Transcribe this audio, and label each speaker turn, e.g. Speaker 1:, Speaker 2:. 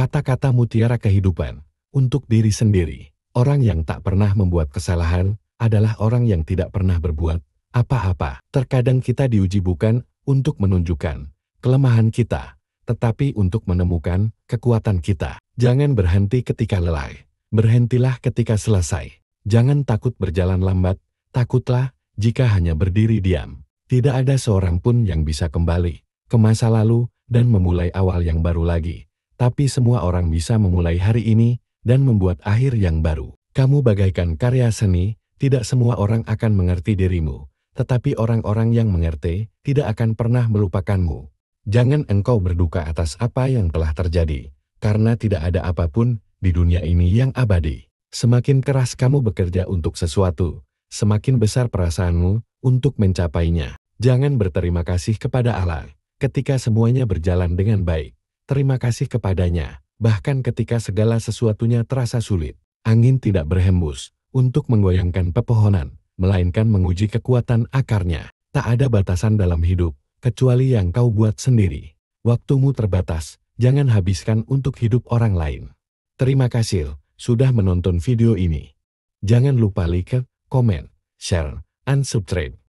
Speaker 1: Kata-kata mutiara kehidupan, untuk diri sendiri, orang yang tak pernah membuat kesalahan, adalah orang yang tidak pernah berbuat apa-apa. Terkadang kita diuji bukan untuk menunjukkan kelemahan kita, tetapi untuk menemukan kekuatan kita. Jangan berhenti ketika lelah. berhentilah ketika selesai. Jangan takut berjalan lambat, takutlah jika hanya berdiri diam. Tidak ada seorang pun yang bisa kembali ke masa lalu dan memulai awal yang baru lagi tapi semua orang bisa memulai hari ini dan membuat akhir yang baru. Kamu bagaikan karya seni, tidak semua orang akan mengerti dirimu, tetapi orang-orang yang mengerti tidak akan pernah melupakanmu. Jangan engkau berduka atas apa yang telah terjadi, karena tidak ada apapun di dunia ini yang abadi. Semakin keras kamu bekerja untuk sesuatu, semakin besar perasaanmu untuk mencapainya. Jangan berterima kasih kepada Allah ketika semuanya berjalan dengan baik terima kasih kepadanya, bahkan ketika segala sesuatunya terasa sulit. Angin tidak berhembus untuk menggoyangkan pepohonan, melainkan menguji kekuatan akarnya. Tak ada batasan dalam hidup, kecuali yang kau buat sendiri. Waktumu terbatas, jangan habiskan untuk hidup orang lain. Terima kasih sudah menonton video ini. Jangan lupa like, komen, share, and subscribe.